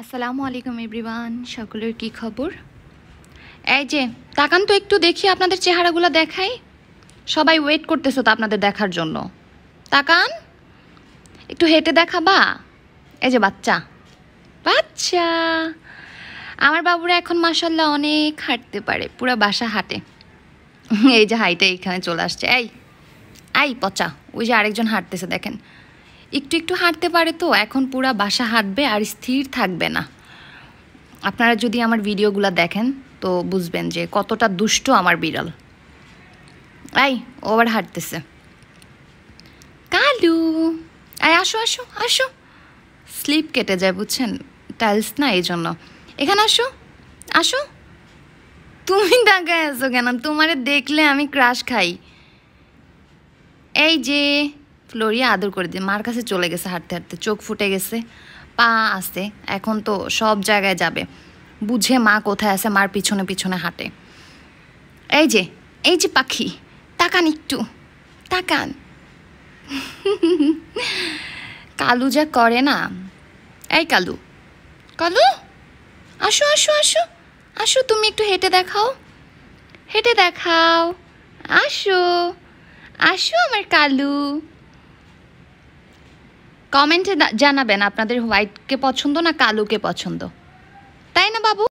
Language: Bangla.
আসসালামু আলাইকুম এভরিওয়ান সকলের কি খবর এই যে তাকান তো একটু দেখি আপনাদের চেহারাগুলো দেখাই সবাই ওয়েট করতেছে তো আপনাদের দেখার জন্য তাকান একটু হেঁটে দেখা বা এই যে বাচ্চা বাচ্চা আমার বাবুরা এখন মাসাল্লাহ অনেক হাঁটতে পারে পুরা বাসা হাঁটে এই যে হাইটা এইখানে চলে আসছে এই আই পচা ওই যে আরেকজন হাঁটতেছে দেখেন একটু একটু হাঁটতে পারে তো এখন পুরা বাসা হাঁটবে আর স্থির থাকবে না আপনারা যদি আমার ভিডিওগুলো দেখেন তো বুঝবেন যে কতটা দুষ্ট আমার বিড়াল আই ওভার হাঁটতেছে কালু আয় আসো আসো আসো স্লিপ কেটে যায় বুঝছেন টাইলস না এই জন্য এখানে আসো আসো তুমি টাকায় আসো কেন তোমারে দেখলে আমি ক্রাশ খাই এই যে ফ্লোরিয়া আদর করে দিয়ে মার কাছে চলে গেছে হাঁটতে হাঁটতে চোখ ফুটে গেছে পা আছে এখন তো সব জায়গায় যাবে বুঝে মা কোথায় আছে মার পিছনে পিছনে হাঁটে এই যে এই যে পাখি তাকান একটু তাকান কালু যা করে না এই কালু কালু আসো আসো আসো আসো তুমি একটু হেঁটে দেখাও হেঁটে দেখাও আসো আসো আমার কালু কমেন্টে জানাবেন আপনাদের হোয়াইটকে পছন্দ না কালোকে পছন্দ তাই না বাবু